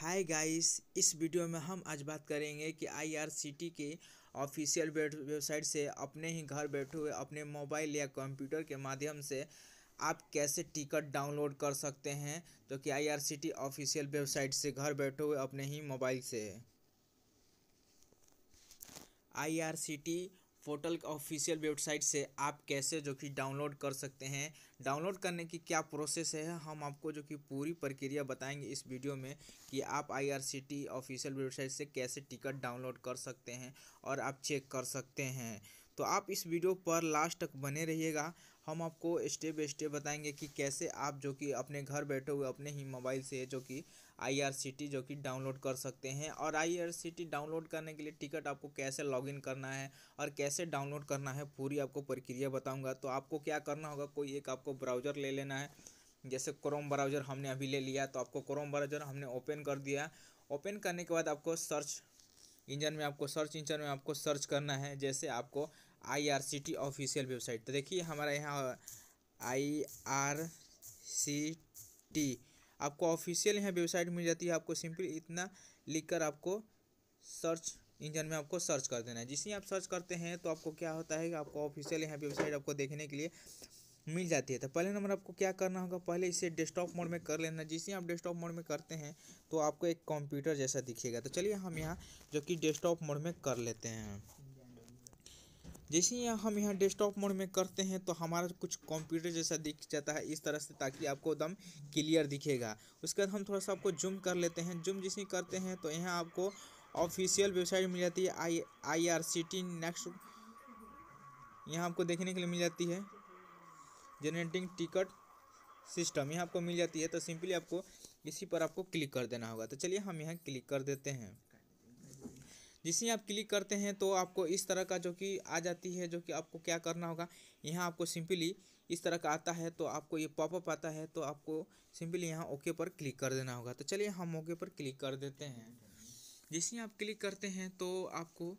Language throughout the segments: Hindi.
हाय गाइस इस वीडियो में हम आज बात करेंगे कि आईआरसीटी के ऑफिशियल वेबसाइट से अपने ही घर बैठे हुए अपने मोबाइल या कंप्यूटर के माध्यम से आप कैसे टिकट डाउनलोड कर सकते हैं जो तो कि आईआरसीटी ऑफिशियल वेबसाइट से घर बैठे हुए अपने ही मोबाइल से आईआरसीटी पोर्टल ऑफिशियल वेबसाइट से आप कैसे जो कि डाउनलोड कर सकते हैं डाउनलोड करने की क्या प्रोसेस है हम आपको जो कि पूरी प्रक्रिया बताएंगे इस वीडियो में कि आप आईआरसीटी ऑफिशियल वेबसाइट से कैसे टिकट डाउनलोड कर सकते हैं और आप चेक कर सकते हैं तो आप इस वीडियो पर लास्ट तक बने रहिएगा हम आपको स्टेप बाई स्टेप बताएंगे कि कैसे आप जो कि अपने घर बैठे हुए अपने ही मोबाइल से जो कि आई जो कि डाउनलोड कर सकते हैं और आई डाउनलोड करने के लिए टिकट आपको कैसे लॉगिन करना है और कैसे डाउनलोड करना है पूरी आपको प्रक्रिया बताऊँगा तो आपको क्या करना होगा कोई एक आपको ब्राउज़र ले लेना है जैसे क्रोम ब्राउज़र हमने अभी ले लिया तो आपको क्रोम ब्राउज़र हमने ओपन कर दिया ओपन करने के बाद आपको सर्च इंजन में आपको सर्च इंजन में आपको सर्च करना है जैसे आपको टी ऑफिशियल वेबसाइट तो देखिए हमारा यहाँ टी आपको ऑफिशियल यहाँ वेबसाइट मिल जाती है आपको सिंपली इतना लिखकर आपको सर्च इंजन में आपको सर्च कर देना है जिसे आप सर्च करते हैं तो आपको क्या होता है कि आपको ऑफिशियल यहाँ वेबसाइट आपको देखने के लिए मिल जाती है तो पहले नंबर आपको क्या करना होगा पहले इसे डेस्कटॉप मोड में कर लेना जिसे आप डेस्कटॉप मोड में करते हैं तो आपको एक कंप्यूटर जैसा दिखेगा तो चलिए हम यहाँ जो कि डेस्कटॉप मोड में कर लेते हैं जैसे ही हम यहाँ डेस्कटॉप मोड में करते हैं तो हमारा कुछ कंप्यूटर जैसा दिख जाता है इस तरह से ताकि आपको एकदम क्लियर दिखेगा उसके बाद हम थोड़ा सा आपको जूम कर लेते हैं जूम जैसे करते हैं तो यहाँ आपको ऑफिशियल वेबसाइट मिल जाती है I I R C T next यहाँ आपको देखने के लिए मिल जाती है जनरेटिंग टिकट सिस्टम यहाँ आपको मिल जाती है तो सिंपली आपको इसी पर आपको क्लिक कर देना होगा तो चलिए हम यहाँ क्लिक कर देते हैं जिसे आप क्लिक करते हैं तो आपको इस तरह का जो कि आ जाती है जो कि आपको क्या करना होगा यहाँ आपको सिंपली इस तरह का आता है तो आपको ये पॉपअप आता है तो आपको सिंपली यहाँ ओके पर क्लिक कर देना होगा तो चलिए हम ओके पर क्लिक कर देते हैं जिसे आप क्लिक करते हैं तो आपको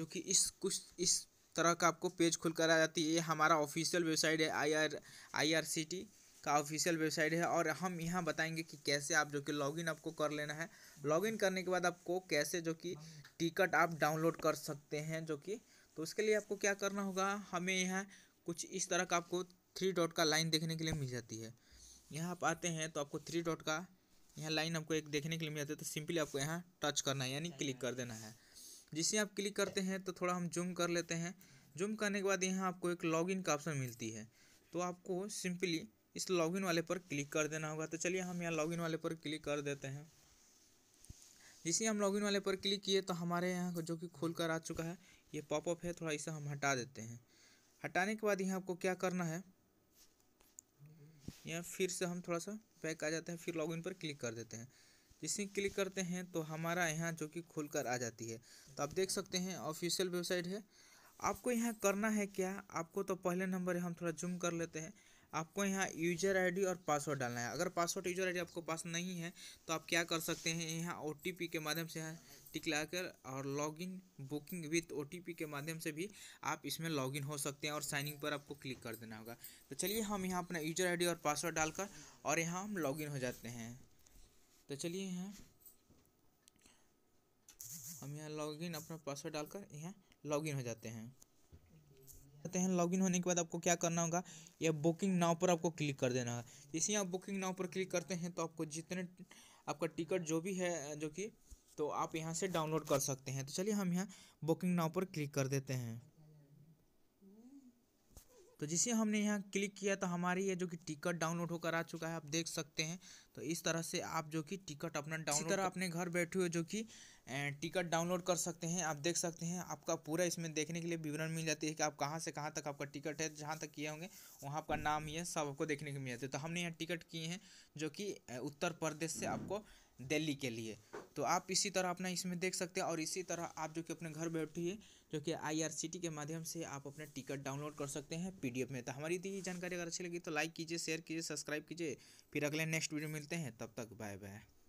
जो कि इस कुछ इस तरह का आपको पेज खुल कर आ जाती है ये हमारा ऑफिशियल वेबसाइट है I R I R C T का ऑफिशियल वेबसाइट है और हम यहाँ बताएंगे कि कैसे आप जो कि लॉगिन आपको कर लेना है लॉगिन करने के बाद आपको कैसे जो कि टिकट आप डाउनलोड कर सकते हैं जो कि तो उसके लिए आपको क्या करना होगा हमें यहाँ कुछ इस तरह का आपको थ्री डॉट का लाइन देखने के लिए मिल जाती है यहाँ आप आते हैं तो आपको थ्री डॉट का यहाँ लाइन आपको एक देखने के लिए मिल जाती है तो सिंपली आपको यहाँ टच करना है यानी क्लिक कर देना है जिसे आप क्लिक करते हैं तो थोड़ा हम जूम कर लेते हैं जूम करने के बाद यहाँ आपको एक लॉगिन का ऑप्शन मिलती है तो आपको सिंपली इस लॉगिन वाले पर क्लिक कर देना होगा तो चलिए हम यहाँ लॉगिन वाले पर क्लिक कर देते हैं जैसे हम लॉगिन वाले पर क्लिक किए तो हमारे यहाँ जो कि खोल कर आ चुका है ये पॉपअप है थोड़ा इसे हम हटा देते हैं हटाने के बाद यहाँ आपको क्या करना है यहाँ फिर से हम थोड़ा सा बैक आ जाते हैं फिर लॉगिन पर क्लिक कर देते हैं जिसे क्लिक करते हैं तो हमारा यहाँ जो कि खुल कर आ जाती है तो आप देख सकते हैं ऑफिशियल वेबसाइट है आपको यहाँ करना है क्या आपको तो पहले नंबर हम थोड़ा जूम कर लेते हैं आपको यहाँ यूजर आईडी और पासवर्ड डालना है अगर पासवर्ड यूजर आईडी आपको पास नहीं है तो आप क्या कर सकते हैं यहाँ ओ के माध्यम से यहाँ टिक लाकर और लॉगिन बुकिंग विथ ओ के माध्यम से भी आप इसमें लॉगिन हो सकते हैं और साइनिंग पर आपको क्लिक कर देना होगा तो चलिए हम यहाँ अपना यूजर आई और पासवर्ड डालकर और यहाँ हम लॉगिन हो जाते हैं तो चलिए यहाँ हम यहाँ लॉगिन अपना पासवर्ड डालकर यहाँ लॉगिन हो जाते हैं कहते हैं लॉगिन होने के बाद आपको क्या करना होगा यह बुकिंग नाव पर आपको क्लिक कर देना होगा जैसे ही आप बुकिंग नाव पर क्लिक करते हैं तो आपको जितने आपका टिकट जो भी है जो कि तो आप यहाँ से डाउनलोड कर सकते हैं तो चलिए हम यहाँ बुकिंग नाव पर क्लिक कर देते हैं तो जिसे हमने यहाँ क्लिक किया तो हमारी ये जो कि टिकट डाउनलोड होकर आ चुका है आप देख सकते हैं तो इस तरह से आप जो कि टिकट अपना डाउनलोड तरह अपने घर बैठे हुए जो कि टिकट डाउनलोड कर सकते हैं आप देख सकते हैं आपका पूरा इसमें देखने के लिए विवरण मिल जाती है कि आप कहाँ से कहाँ तक आपका टिकट है जहाँ तक किए होंगे वहाँ आपका नाम ये सब आपको देखने को मिल जाता है तो हमने यहाँ टिकट किए हैं जो कि उत्तर प्रदेश से आपको दिल्ली के लिए तो आप इसी तरह अपना इसमें देख सकते हैं और इसी तरह आप जो कि अपने घर बैठे ही जो कि आई के माध्यम से आप अपने टिकट डाउनलोड कर सकते हैं पी में तो हमारी दी जानकारी अगर अच्छी लगी तो लाइक कीजिए शेयर कीजिए सब्सक्राइब कीजिए फिर अगले नेक्स्ट वीडियो मिलते हैं तब तक बाय बाय